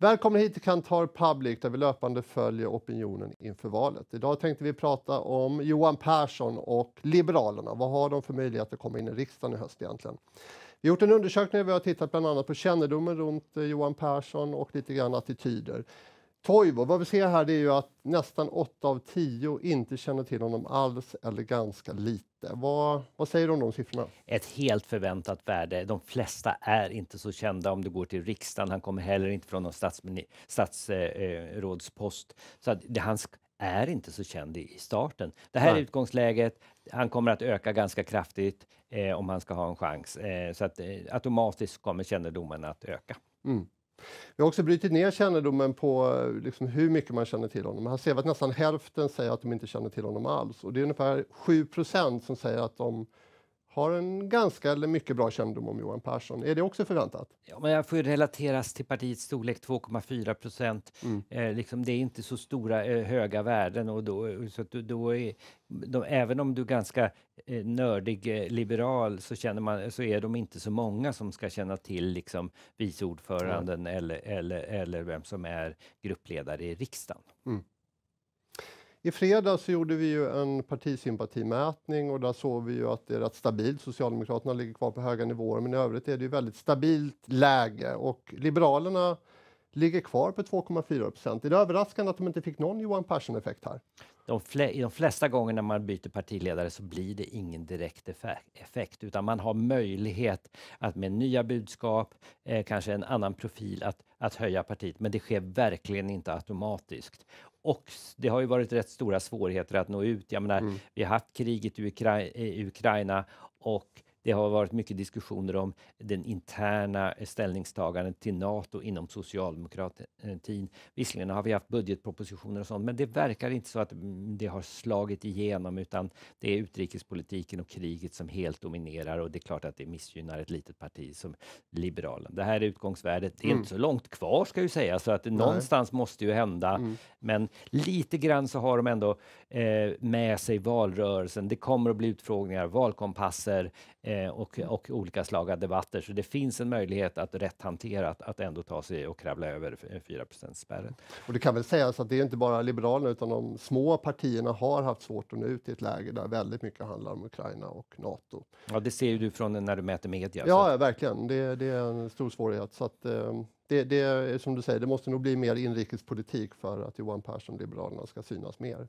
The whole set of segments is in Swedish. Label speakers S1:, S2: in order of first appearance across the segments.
S1: Välkomna hit till Kantar Public där vi löpande följer opinionen inför valet. Idag tänkte vi prata om Johan Persson och Liberalerna. Vad har de för möjlighet att komma in i riksdagen i höst egentligen? Vi har gjort en undersökning där vi har tittat bland annat på kännedomen runt eh, Johan Persson och lite grann attityder. Toivo, vad vi ser här det är ju att nästan 8 av 10 inte känner till honom alls eller ganska lite. Vad, vad säger du om de siffrorna?
S2: Ett helt förväntat värde. De flesta är inte så kända om du går till riksdagen. Han kommer heller inte från någon statsrådspost. Eh, eh, så att det, han är inte så känd i starten. Det här Nej. är utgångsläget. Han kommer att öka ganska kraftigt eh, om han ska ha en chans. Eh, så att eh, automatiskt kommer kännedomen att öka.
S1: Mm. Vi har också brutit ner kännedomen på eh, liksom hur mycket man känner till honom. Här ser vi att nästan hälften säger att de inte känner till honom alls och det är ungefär 7 som säger att de har en ganska eller mycket bra kännedom om Johan Persson. Är det också förväntat?
S2: Ja, men jag får relateras till partiets storlek, 2,4 procent. Mm. Eh, liksom, det är inte så stora, eh, höga värden. Och då, eh, så du, då är, de, även om du är ganska eh, nördig eh, liberal så, känner man, så är de inte så många som ska känna till liksom, vice ordföranden mm. eller, eller, eller vem som är gruppledare i riksdagen.
S1: Mm. I fredags gjorde vi ju en partisympatimätning och där såg vi ju att det är rätt stabilt. Socialdemokraterna ligger kvar på höga nivåer men i övrigt är det ju väldigt stabilt läge och Liberalerna ligger kvar på 2,4 procent. Är det överraskande att de inte fick någon Johan Persson-effekt här?
S2: De, fle de flesta gånger när man byter partiledare så blir det ingen direkt effekt utan man har möjlighet att med nya budskap, eh, kanske en annan profil, att, att höja partiet. Men det sker verkligen inte automatiskt och det har ju varit rätt stora svårigheter att nå ut. Jag menar, mm. vi har haft kriget i Ukra Ukraina och det har varit mycket diskussioner om den interna ställningstagandet till Nato inom socialdemokratin. Visserligen har vi haft budgetpropositioner och sånt, men det verkar inte så att mm, det har slagit igenom utan det är utrikespolitiken och kriget som helt dominerar och det är klart att det missgynnar ett litet parti som Liberalerna. Det här är utgångsvärdet. Det är mm. inte så långt kvar ska ju sägas, så att Nej. någonstans måste ju hända. Mm. Men lite grann så har de ändå eh, med sig valrörelsen. Det kommer att bli utfrågningar, valkompasser,
S1: eh, Eh, och, mm. och
S2: olika slag av debatter. Så det finns en möjlighet att rätt hanterat att ändå ta sig och kravla över 4 eh, spärren.
S1: Och det kan väl sägas att det är inte bara Liberalerna utan de små partierna har haft svårt att nå ut i ett läge där väldigt mycket handlar om Ukraina och Nato.
S2: Ja, det ser ju du från när du mäter media. Ja,
S1: att... verkligen. Det, det, är en stor svårighet. Så att, eh, det, det är som du säger, det måste nog bli mer inrikespolitik för att Johan Persson, Liberalerna, ska synas mer.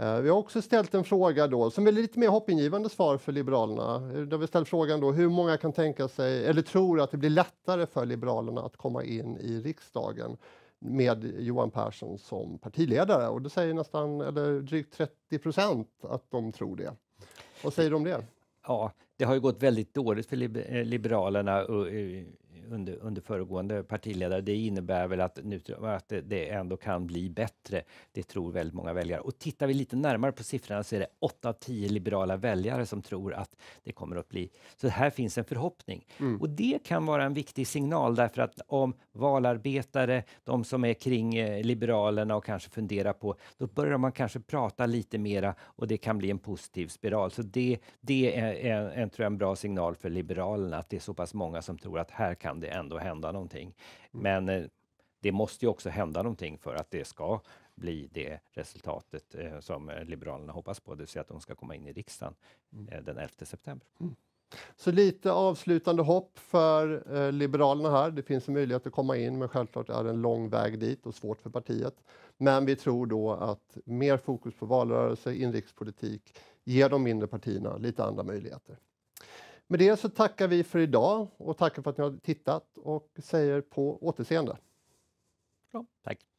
S1: Eh, vi har också ställt en fråga då, som är lite mer hoppingivande svar för Liberalerna. Eh, Där vi ställt frågan då, hur många kan tänka sig, eller tror att det blir lättare för Liberalerna att komma in i riksdagen med Johan Persson som partiledare? Och det säger nästan, eller drygt 30 procent att de tror det. Vad säger du de om det? Ja,
S2: det har ju gått väldigt dåligt för eh, Liberalerna under, under föregående partiledare, det innebär väl att, nu, att det, ändå kan bli bättre. Det tror väldigt många väljare. Och tittar vi lite närmare på siffrorna så är det 8 av 10 liberala väljare som tror att det kommer att bli. Så här finns en förhoppning. Mm. Och det kan vara en viktig signal därför att om valarbetare, de som är kring eh, Liberalerna och kanske funderar på, då börjar man kanske prata lite mera och det kan bli en positiv spiral. Så det, det är en, en, tror jag, en bra signal för Liberalerna att det är så pass många som tror att här kan det ändå hända någonting. Mm. Men eh, det måste ju också hända någonting för att det ska bli det resultatet eh, som eh, Liberalerna hoppas på, det vill säga att de ska komma in i riksdagen mm. eh, den 11 september.
S1: Mm. Så lite avslutande hopp för eh, Liberalerna här. Det finns en möjlighet att komma in, men självklart är det en lång väg dit och svårt för partiet. Men vi tror då att mer fokus på valrörelse, inrikespolitik, ger de mindre partierna lite andra möjligheter. Med det så tackar vi för idag och tackar för att ni har tittat och säger på återseende. Bra.
S2: Tack.